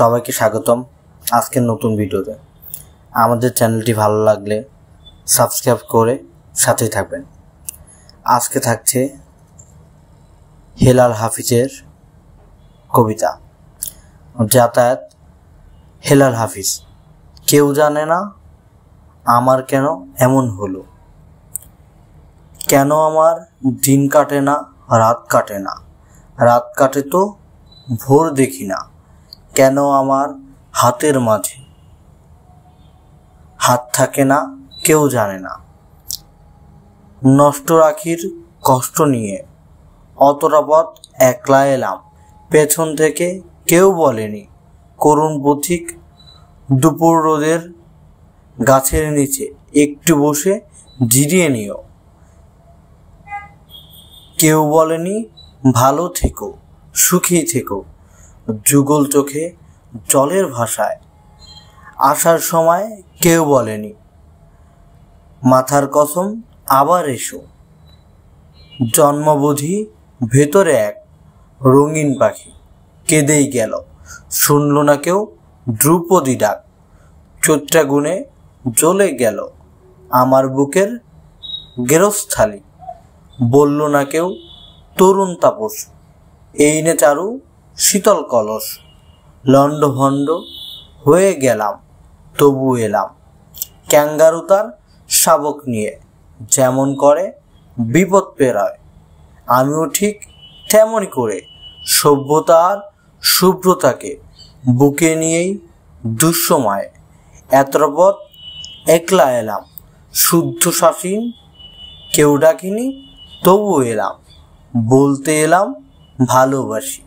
সবাইকে স্বাগতম আজকের নতুন ভিডিওতে আমাদের চ্যানেলটি ভালো লাগলে সাবস্ক্রাইব করে সাথেই থাকবেন আজকে থাকছে হেলাল হাফিজের কবিতা যাতায়াত হেলাল হাফিজ কেউ জানে না আমার কেন এমন হলো কেন আমার দিন কাটে না রাত কাটে না রাত কাটে তো ভোর দেখি না কেন আমার হাতের মাঝে হাত থাকে না কেউ জানে না নষ্ট রাখির কষ্ট নিয়ে অতটা পথ একলা এলাম পেছন থেকে কেউ বলেনি করুণ পথিক দুপুর রোদের গাছের নিচে একটু বসে জিরিয়ে নিও কেউ বলেনি ভালো থেকো সুখী থেকো যুগল চোখে জলের ভাষায় আসার সময় কেউ বলেনি মাথার কসম আবার এসো জন্মবুধি ভেতরে এক রঙিন পাখি কেঁদেই গেল শুনল না কেউ দ্রুপদী ডাক চোট্টা গুণে জ্বলে গেল আমার বুকের গেরস্থালি বলল না কেউ তরুণ তাপস এই নে চারু শীতল কলস লণ্ডভণ্ড হয়ে গেলাম তবু এলাম ক্যাঙ্গারু তার শাবক নিয়ে যেমন করে বিপদ পেরয় আমিও ঠিক তেমনই করে সভ্যতার শুভ্রতাকে বুকে নিয়েই দুঃসময়ে এতপথ একলা এলাম শুদ্ধ শাসীন কেউ ডাকিনি তবু এলাম বলতে এলাম ভালোবাসি